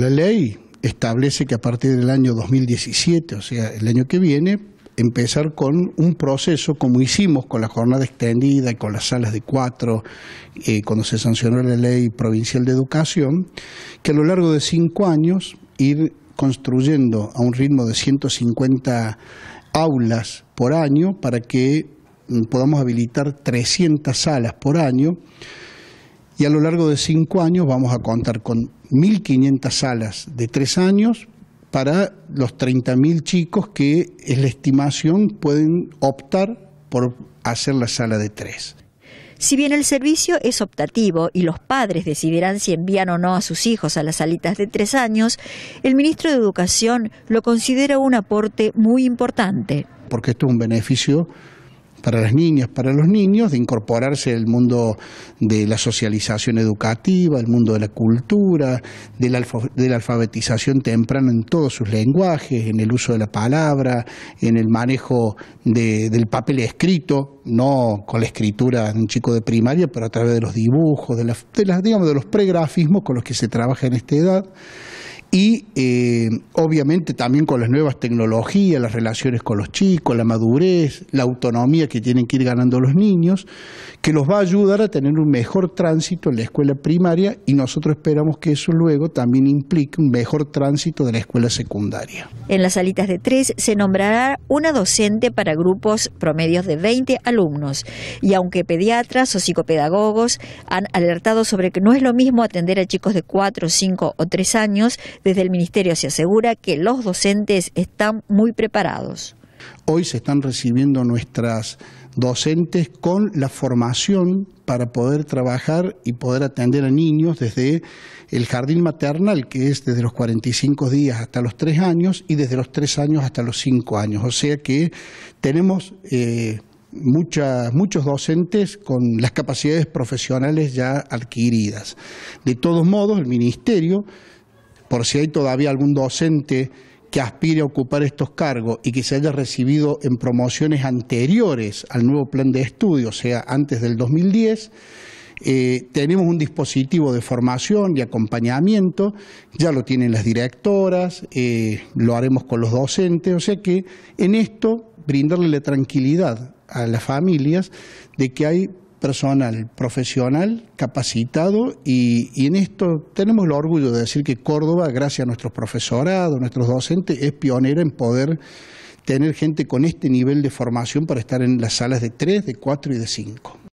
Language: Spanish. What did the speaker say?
La ley establece que a partir del año 2017, o sea, el año que viene, empezar con un proceso como hicimos con la jornada extendida y con las salas de cuatro, eh, cuando se sancionó la ley provincial de educación, que a lo largo de cinco años ir construyendo a un ritmo de 150 aulas por año para que mm, podamos habilitar 300 salas por año y a lo largo de cinco años vamos a contar con 1.500 salas de tres años para los 30.000 chicos que es la estimación pueden optar por hacer la sala de tres. Si bien el servicio es optativo y los padres decidirán si envían o no a sus hijos a las salitas de tres años, el ministro de Educación lo considera un aporte muy importante. Porque esto es un beneficio para las niñas, para los niños, de incorporarse al mundo de la socialización educativa, el mundo de la cultura, de la, alfabetización temprana en todos sus lenguajes, en el uso de la palabra, en el manejo del papel escrito, no con la escritura de un chico de primaria, pero a través de los dibujos, de, las, digamos, de los pregrafismos con los que se trabaja en esta edad. Y eh, obviamente también con las nuevas tecnologías, las relaciones con los chicos, la madurez, la autonomía que tienen que ir ganando los niños, que los va a ayudar a tener un mejor tránsito en la escuela primaria y nosotros esperamos que eso luego también implique un mejor tránsito de la escuela secundaria. En las salitas de tres se nombrará una docente para grupos promedios de 20 alumnos y aunque pediatras o psicopedagogos han alertado sobre que no es lo mismo atender a chicos de 4, 5 o 3 años, desde el Ministerio se asegura que los docentes están muy preparados. Hoy se están recibiendo nuestras docentes con la formación para poder trabajar y poder atender a niños desde el jardín maternal, que es desde los 45 días hasta los 3 años, y desde los 3 años hasta los 5 años. O sea que tenemos... Eh, muchos docentes con las capacidades profesionales ya adquiridas. De todos modos, el Ministerio, por si hay todavía algún docente que aspire a ocupar estos cargos y que se haya recibido en promociones anteriores al nuevo plan de estudio, o sea, antes del 2010, eh, tenemos un dispositivo de formación y acompañamiento, ya lo tienen las directoras, eh, lo haremos con los docentes, o sea que en esto brindarle la tranquilidad a las familias de que hay personal profesional capacitado y, en esto tenemos el orgullo de decir que Córdoba, gracias a nuestros profesorados, nuestros docentes, es pionera en poder tener gente con este nivel de formación para estar en las salas de 3, de 4 y de 5.